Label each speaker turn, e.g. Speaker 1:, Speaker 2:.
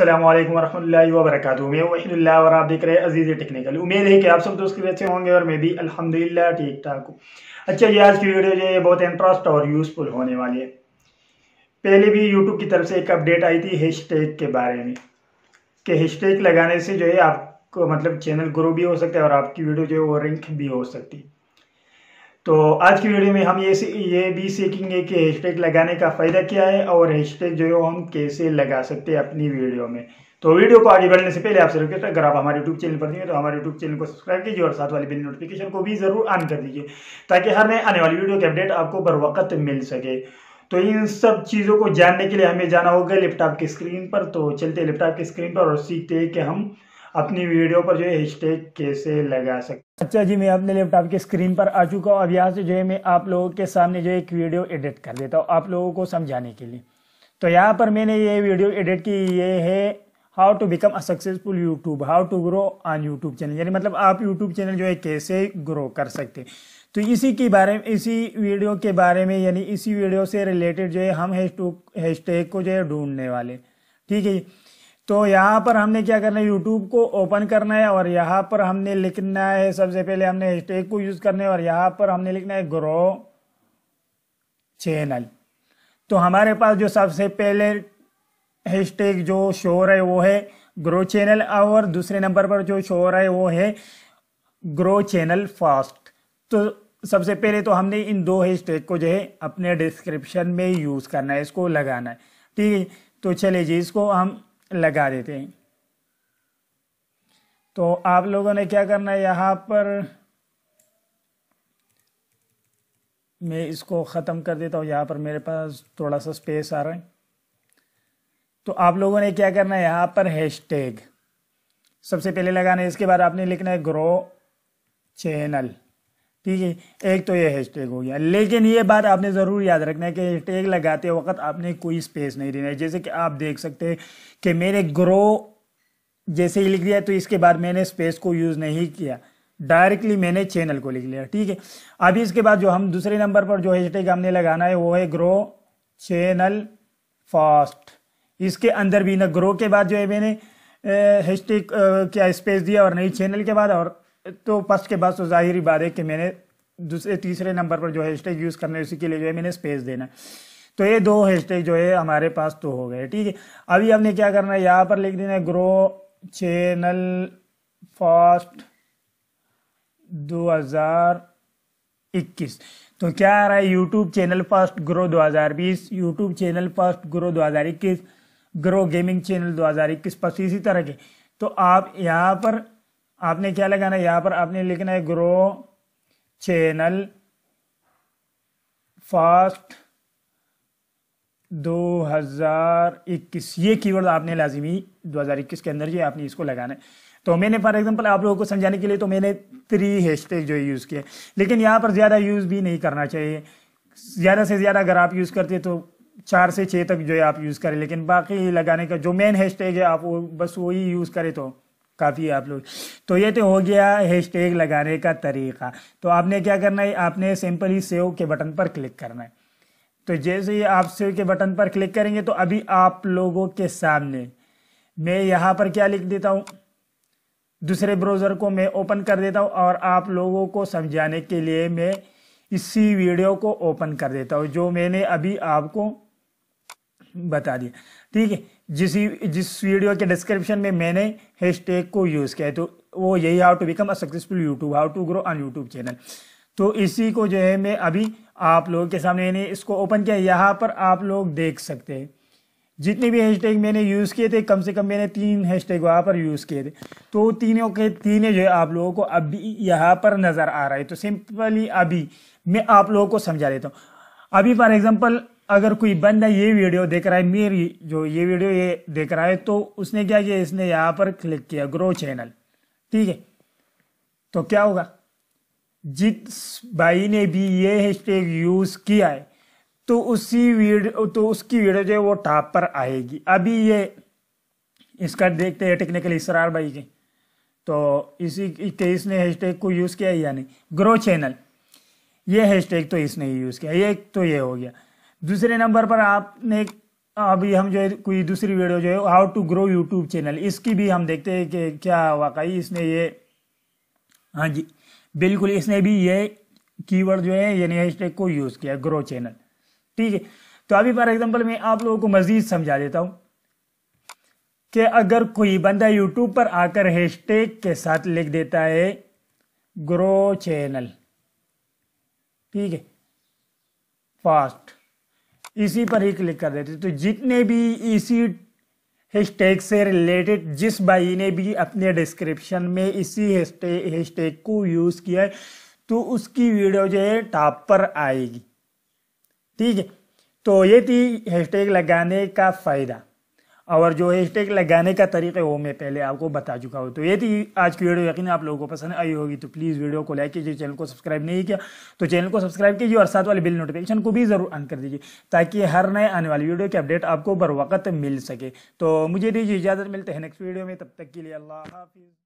Speaker 1: अल्लाम वरहमल वर्क मैं वहील्ला और आप देख रहे हैं अजीज़ टेक्निकल उम्मीद है कि आप सब दोस्त अच्छे होंगे और मैं भी अल्हम्दुलिल्लाह ठीक ठाक हूँ अच्छा ये आज की वीडियो जो है बहुत इंटरेस्ट और यूज़फुल होने वाली है पहले भी यूट्यूब की तरफ से एक अपडेट आई थी हैशटैग के बारे में कि हैशटैग लगाने से जो है आपको मतलब चैनल ग्रो भी हो सकता है और आपकी वीडियो जो है वो रैंक भी हो सकती है तो आज की वीडियो में हम ये ये भी सीखेंगे कि टैग लगाने का फ़ायदा क्या है और हैशटैग जो है हम कैसे लगा सकते हैं अपनी वीडियो में तो वीडियो को आगे बढ़ने से पहले आपसे रिक्वेस्ट अगर आप हमारे यूट्यूब चैनल पर नहीं तो हमारे यूट्यूब चैनल को सब्सक्राइब कीजिए और साथ वाली बिल नोटिफिकेशन को भी ज़रूर ऑन कर दीजिए ताकि हर नए आने वाली वीडियो के अपडेट आपको बर वक्त मिल सके तो इन सब चीज़ों को जानने के लिए हमें जाना होगा लैपटॉप की स्क्रीन पर तो चलते लैपटॉप की स्क्रीन पर और सीखते हैं कि हम अपनी वीडियो पर जो है हैशटैग कैसे लगा सकते अच्छा जी मैं अपने लैपटॉप की स्क्रीन पर आ चुका हूँ अब यहाँ से जो है मैं आप लोगों के सामने जो एक वीडियो एडिट कर देता हूँ आप लोगों को समझाने के लिए तो यहाँ पर मैंने ये वीडियो एडिट की ये है how to become a successful YouTube how to grow on YouTube channel यानी मतलब आप यूट्यूब चैनल जो है कैसे ग्रो कर सकते तो इसी के बारे में इसी वीडियो के बारे में यानी इसी वीडियो से रिलेटेड जो है हम हैश टैग को जो है ढूंढने वाले ठीक है तो यहाँ पर हमने क्या करना है यूट्यूब को ओपन करना है और यहाँ पर हमने लिखना है सबसे पहले हमने हैशटैग को यूज़ करना है और यहाँ पर हमने लिखना है ग्रो चैनल तो हमारे पास जो सबसे पहले हैशटैग जो शो हो रहा है वो है ग्रो चैनल और दूसरे नंबर पर जो शो हो रहा है वो है ग्रो चैनल फास्ट तो सबसे पहले तो हमने इन दो हैशटैग को जो है अपने डिस्क्रिप्शन में यूज़ करना है इसको लगाना है ठीक है तो चलिए जी इसको हम लगा देते हैं तो आप लोगों ने क्या करना है यहाँ पर मैं इसको ख़त्म कर देता हूँ यहाँ पर मेरे पास थोड़ा सा स्पेस आ रहा है तो आप लोगों ने क्या करना है यहाँ पर हैश टैग सबसे पहले लगाना है इसके बाद आपने लिखना है ग्रो चैनल ठीक है एक तो ये हैशटैग हो गया लेकिन ये बात आपने ज़रूर याद रखना है कि हैशटैग लगाते वक्त आपने कोई स्पेस नहीं देना है जैसे कि आप देख सकते हैं कि मेरे ग्रो जैसे ही लिख दिया तो इसके बाद मैंने स्पेस को यूज़ नहीं किया डायरेक्टली मैंने चैनल को लिख लिया ठीक है अभी इसके बाद जो हम दूसरे नंबर पर जो हैशटैग हमने लगाना है वो है ग्रो चैनल फास्ट इसके अंदर भी ना ग्रो के बाद जो है मैंने हैशटैग क्या स्पेस दिया और नई चैनल के बाद और तो फर्स्ट के बाद तो ज़ाहिर बात है कि मैंने दूसरे तीसरे नंबर पर जो हैशटैग यूज़ करना है उसी के लिए जो है मैंने स्पेस देना तो ये दो हैशटैग जो है हमारे पास तो हो गए ठीक है अभी हमने क्या करना है यहाँ पर लिख देना है ग्रो चैनल फास्ट 2021 तो क्या आ रहा है यूट्यूब चैनल फास्ट ग्रो 2020 हज़ार बीस YouTube channel fast grow 2021 grow gaming channel 2021 पर इसी तरह के तो आप यहाँ पर आपने क्या लगाना है यहाँ पर आपने लिखना है ग्रो चैनल फास्ट 2021 ये कीवर्ड आपने लाजिमी 2021 के अंदर ये आपने इसको लगाना है तो मैंने फॉर एग्जांपल आप लोगों को समझाने के लिए तो मैंने थ्री हैशटैग जो है यूज़ किए लेकिन यहाँ पर ज़्यादा यूज़ भी नहीं करना चाहिए ज़्यादा से ज़्यादा अगर आप यूज़ करते तो चार से छः तक जो है आप यूज़ करें लेकिन बाकी लगाने का जो मेन हैशटैग है आप वो बस वही यूज़ करें तो काफ़ी आप लोग तो ये तो हो गया हैश टैग लगाने का तरीका तो आपने क्या करना है आपने सिंपल ही सेव के बटन पर क्लिक करना है तो जैसे ही आप सेव के बटन पर क्लिक करेंगे तो अभी आप लोगों के सामने मैं यहाँ पर क्या लिख देता हूँ दूसरे ब्राउज़र को मैं ओपन कर देता हूँ और आप लोगों को समझाने के लिए मैं इसी वीडियो को ओपन कर देता हूँ जो मैंने अभी आपको बता दिया ठीक है जिस जिस वीडियो के डिस्क्रिप्शन में मैंने हैशटैग को यूज़ किया है तो वो यही how to become a successful YouTube how to grow on YouTube channel तो इसी को जो है मैं अभी आप लोगों के सामने मैंने इसको ओपन किया यहाँ पर आप लोग देख सकते हैं जितने भी हैशटैग मैंने यूज़ किए थे कम से कम मैंने तीन हैशटैग वहाँ पर यूज़ किए थे तो तीनों के तीनों जो है आप लोगों को अभी यहाँ पर नज़र आ रहा है तो सिंपली अभी मैं आप लोगों को समझा देता हूँ अभी फॉर एग्जाम्पल अगर कोई बंदा ये वीडियो देख रहा है मेरी जो ये वीडियो ये देख रहा है तो उसने क्या किया इसने यहाँ पर क्लिक किया ग्रो चैनल ठीक है तो क्या होगा जिस भाई ने भी ये हैशटैग यूज़ किया है तो उसी वीडियो तो उसकी वीडियो जो है वो टॉप पर आएगी अभी ये इसका देखते हैं टेक्निकल इसरार भाई के तो इसी के इसने हैशटैग को यूज़ किया या नहीं ग्रो चैनल ये हैशटैग तो इसने यूज़ किया ये तो ये हो गया दूसरे नंबर पर आपने अभी हम जो है कोई दूसरी वीडियो जो है how to grow YouTube channel इसकी भी हम देखते हैं कि क्या वाकई इसने ये हाँ जी बिल्कुल इसने भी ये कीवर्ड जो है यानी हैशटैग को यूज़ किया ग्रो चैनल ठीक है तो अभी फॉर एग्जाम्पल मैं आप लोगों को मज़ीद समझा देता हूँ कि अगर कोई बंदा यूट्यूब पर आकर हैशटैग के साथ लिख देता है ग्रो चैनल ठीक है फास्ट इसी पर ही क्लिक कर देते तो जितने भी इसी हैशटैग से रिलेटेड जिस भाई ने भी अपने डिस्क्रिप्शन में इसी हैशटैग को यूज़ किया है तो उसकी वीडियो जो है टॉप पर आएगी ठीक है तो ये थी हैशटैग लगाने का फ़ायदा और जो हैशटैग लगाने का तरीका है वो मैं पहले आपको बता चुका हूँ तो ये थी आज की वीडियो यकीन आप लोगों को पसंद आई होगी तो प्लीज़ वीडियो को लाइक कीजिए चैनल को सब्सक्राइब नहीं किया तो चैनल को सब्सक्राइब कीजिए और साथ वाले बिल नोटिफिकेशन को भी ज़रूर ऑन कर दीजिए ताकि हर नए आने वाली वीडियो की अपडेट आपको बर वक्त मिल सके तो मुझे दीजिए इजाज़त मिलते हैं नेक्स्ट वीडियो में तब तक के लिए अल्लाह हाफिज़